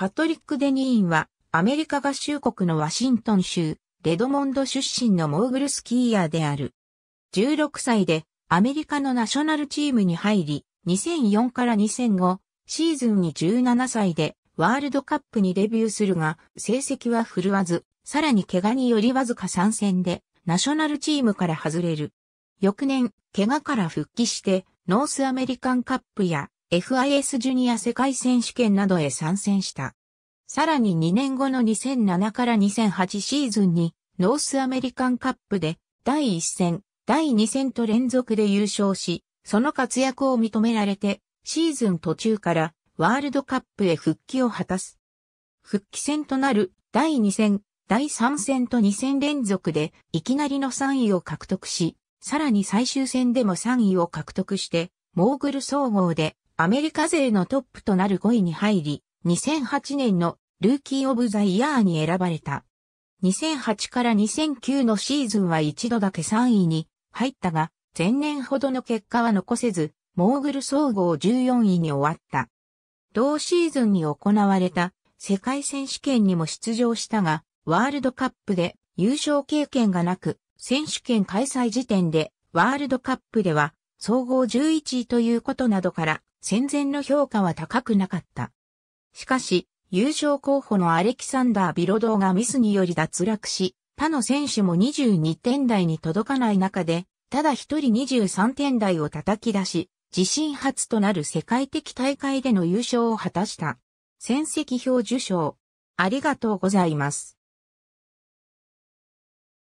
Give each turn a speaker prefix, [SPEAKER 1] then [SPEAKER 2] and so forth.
[SPEAKER 1] パトリック・デニーンは、アメリカ合衆国のワシントン州、レドモン
[SPEAKER 2] ド出身のモーグルスキーヤーである。16歳で、アメリカのナショナルチームに入り、2004から2005シーズンに17歳でワールドカップにデビューするが、成績は振るわず、さらに怪我によりわずか3戦でナショナルチームから外れる。翌年、怪我から復帰して、ノースアメリカンカップや FIS ジュニア世界選手権などへ参戦した。さらに2年後の2007から2008シーズンにノースアメリカンカップで第1戦、第2戦と連続で優勝し、その活躍を認められてシーズン途中からワールドカップへ復帰を果たす。復帰戦となる第2戦、第3戦と2戦連続でいきなりの3位を獲得し、さらに最終戦でも3位を獲得して、モーグル総合でアメリカ勢のトップとなる5位に入り、2008年のルーキー・オブ・ザ・イヤーに選ばれた。2008から2009のシーズンは一度だけ3位に入ったが、前年ほどの結果は残せず、モーグル総合14位に終わった。同シーズンに行われた世界選手権にも出場したが、ワールドカップで優勝経験がなく、選手権開催時点でワールドカップでは総合11位ということなどから戦前の評価は高くなかった。しかし、優勝候補のアレキサンダー・ビロドーがミスにより脱落し、他の選手も22点台に届かない中で、ただ一人23点台を叩き出し、自身初となる世界的大会での優勝を果たした。戦績
[SPEAKER 1] 表受賞。ありがとうございます。